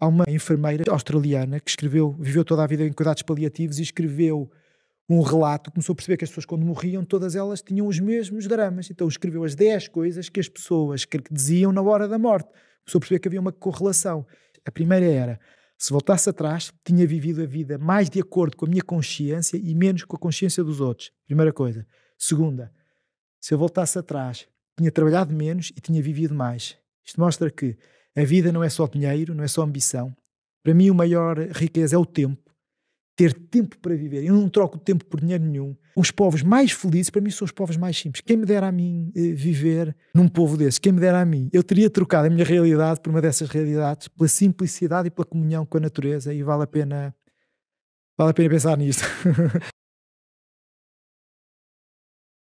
Há uma enfermeira australiana que escreveu, viveu toda a vida em cuidados paliativos e escreveu um relato, começou a perceber que as pessoas quando morriam, todas elas tinham os mesmos dramas. Então escreveu as 10 coisas que as pessoas que diziam na hora da morte. Começou a perceber que havia uma correlação. A primeira era, se voltasse atrás, tinha vivido a vida mais de acordo com a minha consciência e menos com a consciência dos outros. Primeira coisa. Segunda, se eu voltasse atrás, tinha trabalhado menos e tinha vivido mais. Isto mostra que a vida não é só dinheiro, não é só ambição. Para mim, o maior riqueza é o tempo. Ter tempo para viver. Eu não troco tempo por dinheiro nenhum. Os povos mais felizes, para mim, são os povos mais simples. Quem me dera a mim eh, viver num povo desses? Quem me dera a mim? Eu teria trocado a minha realidade por uma dessas realidades, pela simplicidade e pela comunhão com a natureza, e vale a pena Vale a pena pensar nisto.